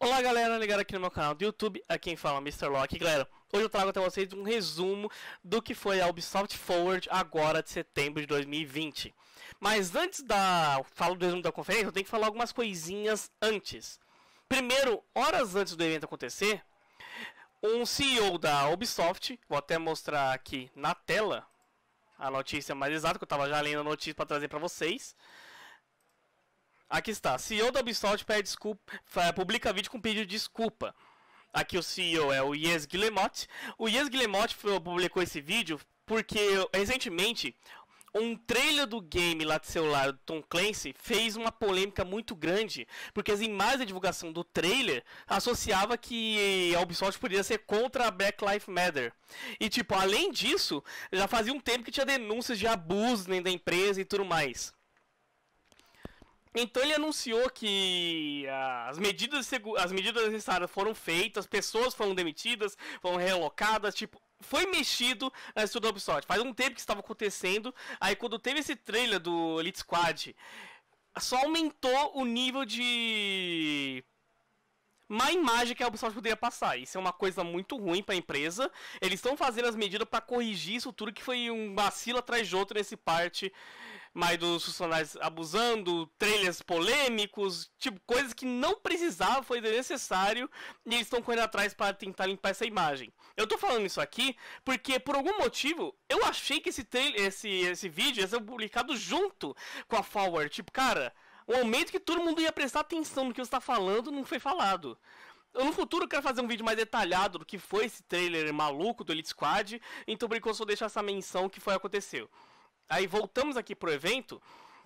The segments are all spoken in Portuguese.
Olá galera, ligado aqui no meu canal do YouTube, aqui quem fala é Mr. Lock. Galera, hoje eu trago até vocês um resumo do que foi a Ubisoft Forward agora de setembro de 2020. Mas antes da falo do resumo da conferência, eu tenho que falar algumas coisinhas antes. Primeiro, horas antes do evento acontecer, um CEO da Ubisoft, vou até mostrar aqui na tela a notícia mais exata, que eu estava já lendo a notícia para trazer para vocês Aqui está. CEO da Ubisoft pede desculpa, publica vídeo com pedido de desculpa. Aqui o CEO é o Yes Guillemot. O Yes Guillemot publicou esse vídeo porque recentemente um trailer do game lá de celular do Tom Clancy fez uma polêmica muito grande, porque as imagens da divulgação do trailer associava que a Ubisoft poderia ser contra a Black Lives Matter. E tipo, além disso, já fazia um tempo que tinha denúncias de abuso dentro da empresa e tudo mais. Então ele anunciou que ah, as medidas as medidas necessárias foram feitas, pessoas foram demitidas, foram relocadas, tipo, foi mexido na estrutura do Ubisoft. Faz um tempo que estava acontecendo, aí quando teve esse trailer do Elite Squad, só aumentou o nível de má imagem que a Ubisoft poderia passar. Isso é uma coisa muito ruim para a empresa. Eles estão fazendo as medidas para corrigir isso tudo que foi um vacilo atrás de outro nesse parte mas dos funcionários abusando, trailers polêmicos, tipo, coisas que não precisava, foi necessário, e eles estão correndo atrás para tentar limpar essa imagem. Eu tô falando isso aqui porque, por algum motivo, eu achei que esse, trailer, esse, esse vídeo ia ser publicado junto com a Forward. Tipo, cara, o momento que todo mundo ia prestar atenção no que você tá falando não foi falado. Eu, no futuro eu quero fazer um vídeo mais detalhado do que foi esse trailer maluco do Elite Squad, então por enquanto só deixar essa menção que foi aconteceu. Aí voltamos aqui pro evento.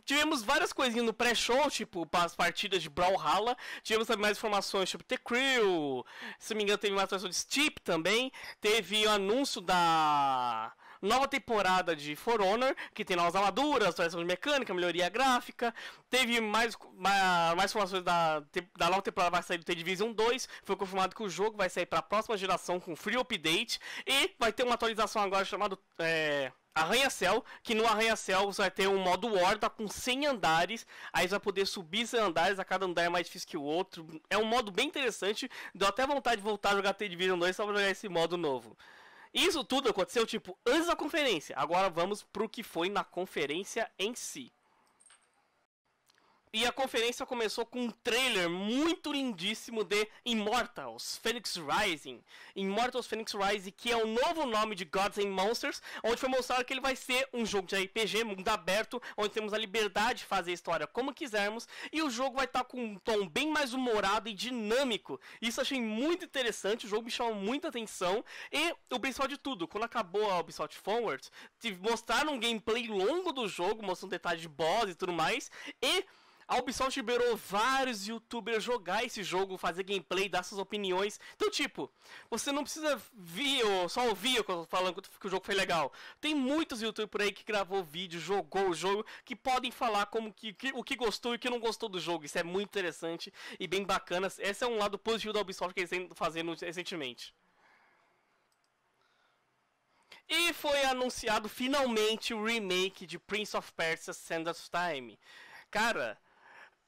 Tivemos várias coisinhas no pré-show, tipo as partidas de Brawlhalla. Tivemos também mais informações sobre The Crew. Se não me engano, teve mais informações de Steep também. Teve o anúncio da nova temporada de For Honor, que tem novas armaduras, atualização de mecânica, melhoria gráfica. Teve mais, mais, mais informações da, da nova temporada vai sair do T-Division 2. Foi confirmado que o jogo vai sair para a próxima geração com free update. E vai ter uma atualização agora chamada. É, arranha-céu, que no arranha-céu você vai ter um modo horda com 100 andares, aí você vai poder subir 100 andares, a cada andar é mais difícil que o outro. É um modo bem interessante, deu até vontade de voltar a jogar The Division 2 só pra jogar esse modo novo. Isso tudo aconteceu, tipo, antes da conferência. Agora vamos pro que foi na conferência em si. E a conferência começou com um trailer muito lindíssimo de Immortals Phoenix Rising. Immortals Phoenix Rising, que é o novo nome de Gods and Monsters, onde foi mostrado que ele vai ser um jogo de RPG, mundo aberto, onde temos a liberdade de fazer a história como quisermos, e o jogo vai estar tá com um tom bem mais humorado e dinâmico. Isso achei muito interessante, o jogo me chamou muita atenção, e o principal de tudo, quando acabou a Ubisoft Forward, mostraram um gameplay longo do jogo, mostrando detalhes de boss e tudo mais, e a Ubisoft liberou vários youtubers jogar esse jogo, fazer gameplay, dar suas opiniões. Então, tipo, você não precisa ver ou só ouvir o que eu tô falando que o jogo foi legal. Tem muitos youtubers por aí que gravou vídeo, jogou o jogo, que podem falar como que, que, o que gostou e o que não gostou do jogo. Isso é muito interessante e bem bacana. Esse é um lado positivo da Ubisoft que eles estão fazendo recentemente. E foi anunciado finalmente o remake de Prince of Persia Sands of Time. Cara,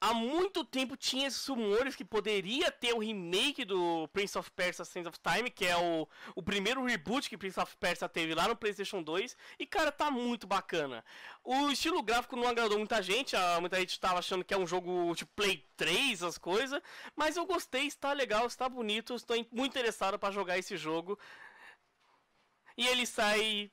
há muito tempo tinha esses rumores que poderia ter o remake do Prince of Persia Sands of Time, que é o, o primeiro reboot que Prince of Persia teve lá no PlayStation 2. E, cara, tá muito bacana. O estilo gráfico não agradou muita gente, a, muita gente tava achando que é um jogo tipo Play 3, as coisas. Mas eu gostei, está legal, está bonito, estou muito interessado para jogar esse jogo. E ele sai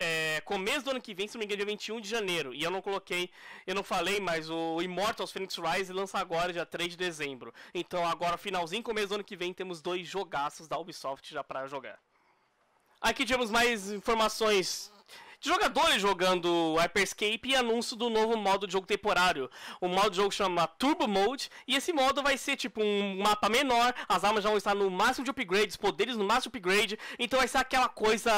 é, começo do ano que vem, se não me engano, dia 21 de janeiro. E eu não coloquei, eu não falei, mas o Immortals Phoenix Rise lança agora, dia 3 de dezembro. Então, agora, finalzinho, começo do ano que vem, temos dois jogaços da Ubisoft já para jogar. Aqui tivemos mais informações de jogadores jogando Hyperscape e anúncio do novo modo de jogo temporário. O modo de jogo chama Turbo Mode e esse modo vai ser tipo um mapa menor, as armas já vão estar no máximo de upgrade, os poderes no máximo de upgrade, então vai ser aquela coisa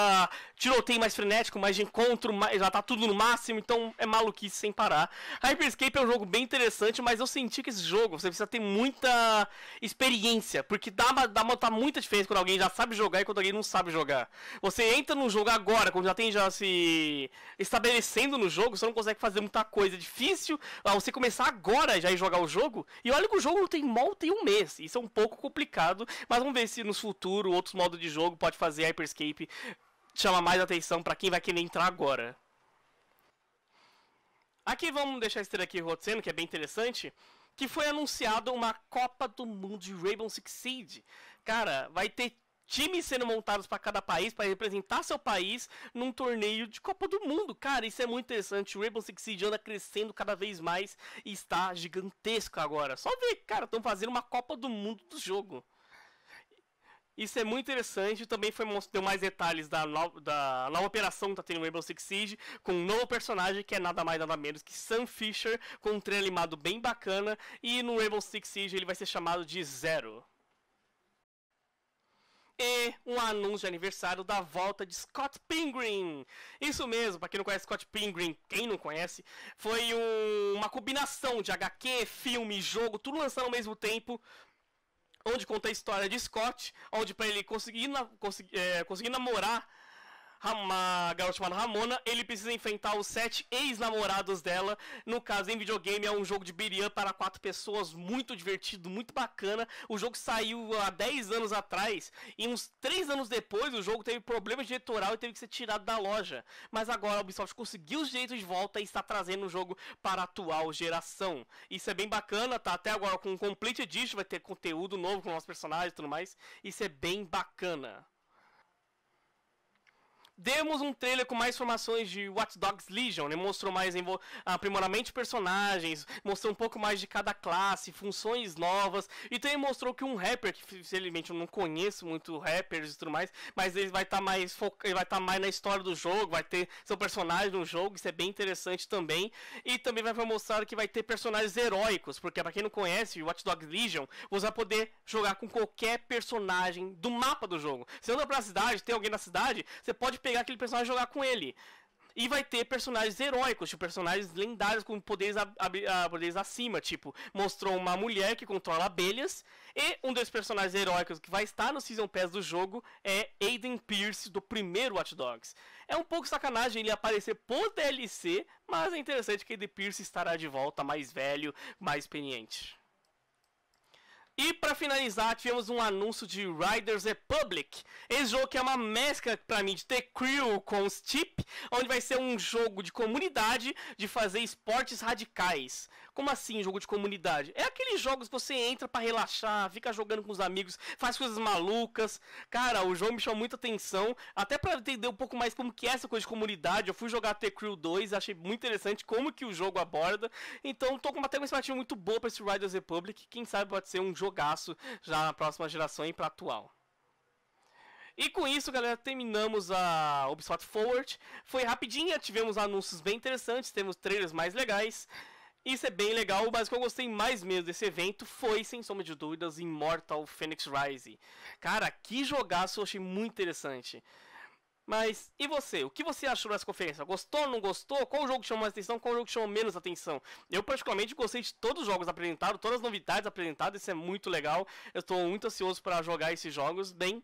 tiroteio mais frenético, mais de encontro, mais, já tá tudo no máximo, então é maluquice sem parar. Hyperscape é um jogo bem interessante, mas eu senti que esse jogo você precisa ter muita experiência, porque dá uma, dá uma tá muita diferença quando alguém já sabe jogar e quando alguém não sabe jogar. Você entra no jogo agora, quando já tem já se estabelecendo no jogo, você não consegue fazer muita coisa é difícil. Você começar agora já e jogar o jogo, e olha que o jogo tem mal tem um mês. Isso é um pouco complicado, mas vamos ver se no futuro outros modos de jogo pode fazer Hyperscape chamar mais atenção para quem vai querer entrar agora. Aqui vamos deixar esse aqui acontecendo, que é bem interessante que foi anunciado uma Copa do Mundo de Rainbow Six Siege. Cara, vai ter times sendo montados para cada país, para representar seu país num torneio de Copa do Mundo. Cara, isso é muito interessante. O Rainbow Six Siege anda crescendo cada vez mais e está gigantesco agora. Só ver, cara, estão fazendo uma Copa do Mundo do jogo. Isso é muito interessante. Também foi deu mais detalhes da, nova, da nova operação que está tendo o Rainbow Six Siege, com um novo personagem que é nada mais nada menos que Sam Fisher, com um trem animado bem bacana. E no Rainbow Six Siege ele vai ser chamado de Zero e um anúncio de aniversário da volta de Scott Pilgrim. Isso mesmo, para quem não conhece Scott Pilgrim, quem não conhece, foi um, uma combinação de HQ, filme, jogo, tudo lançado ao mesmo tempo. Onde conta a história de Scott, onde para ele conseguir, na, conseguir, é, conseguir namorar a garota chamada Ramona, ele precisa enfrentar os sete ex-namorados dela. No caso, em videogame, é um jogo de Birian para quatro pessoas, muito divertido, muito bacana. O jogo saiu há 10 anos atrás, e uns 3 anos depois o jogo teve problema diretoral e teve que ser tirado da loja. Mas agora a Ubisoft conseguiu os direitos de volta e está trazendo o jogo para a atual geração. Isso é bem bacana, tá até agora com o Complete Edition, vai ter conteúdo novo com os personagens e tudo mais. Isso é bem bacana. Demos um trailer com mais informações de Watch Dogs Legion, né? Mostrou mais aprimoramento de personagens, mostrou um pouco mais de cada classe, funções novas, e também mostrou que um rapper, que infelizmente eu não conheço muito rappers e tudo mais, mas ele vai estar tá mais ele vai estar tá mais na história do jogo, vai ter seu personagem no jogo, isso é bem interessante também. E também vai mostrar que vai ter personagens heróicos, porque para quem não conhece, Watch Dogs Legion, você vai poder jogar com qualquer personagem do mapa do jogo. Se anda pra cidade, tem alguém na cidade, você pode pegar pegar aquele personagem e jogar com ele. E vai ter personagens heróicos, tipo, personagens lendários com poderes, ah, poderes acima. Tipo, mostrou uma mulher que controla abelhas. E um dos personagens heróicos que vai estar no Season Pass do jogo é Aiden Pierce, do primeiro Watch Dogs. É um pouco sacanagem ele aparecer por DLC, mas é interessante que Aiden Pierce estará de volta mais velho, mais experiente. E para finalizar, tivemos um anúncio de Riders Republic. Esse jogo que é uma mescla para mim de The Crew com Steep, onde vai ser um jogo de comunidade de fazer esportes radicais. Como assim, jogo de comunidade? É aqueles jogos que você entra para relaxar, fica jogando com os amigos, faz coisas malucas. Cara, o jogo me chamou muita atenção, até para entender um pouco mais como que é essa coisa de comunidade. Eu fui jogar The Crew 2, achei muito interessante como que o jogo aborda. Então, tô com uma expectativa muito boa para esse Riders Republic, quem sabe pode ser um jogaço já na próxima geração e para atual. E com isso, galera, terminamos a Ubisoft Forward. Foi rapidinha, tivemos anúncios bem interessantes, temos trailers mais legais. Isso é bem legal, mas o que eu gostei mais mesmo desse evento foi, sem sombra de dúvidas, Immortal Phoenix Rise. Cara, que jogaço, eu achei muito interessante. Mas e você? O que você achou dessa conferência? Gostou, não gostou? Qual jogo chamou mais atenção? Qual jogo chamou menos atenção? Eu particularmente gostei de todos os jogos apresentados, todas as novidades apresentadas, isso é muito legal. Eu estou muito ansioso para jogar esses jogos. Bem,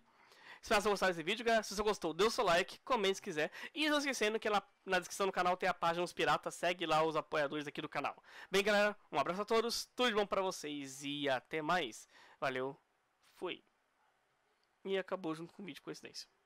Espero que você gostar desse vídeo, galera. Se você gostou, dê o seu like, comente se quiser. E não esquecendo que lá na descrição do canal tem a página dos piratas. Segue lá os apoiadores aqui do canal. Bem, galera, um abraço a todos. Tudo de bom para vocês e até mais. Valeu, fui. E acabou junto com o vídeo, coincidência.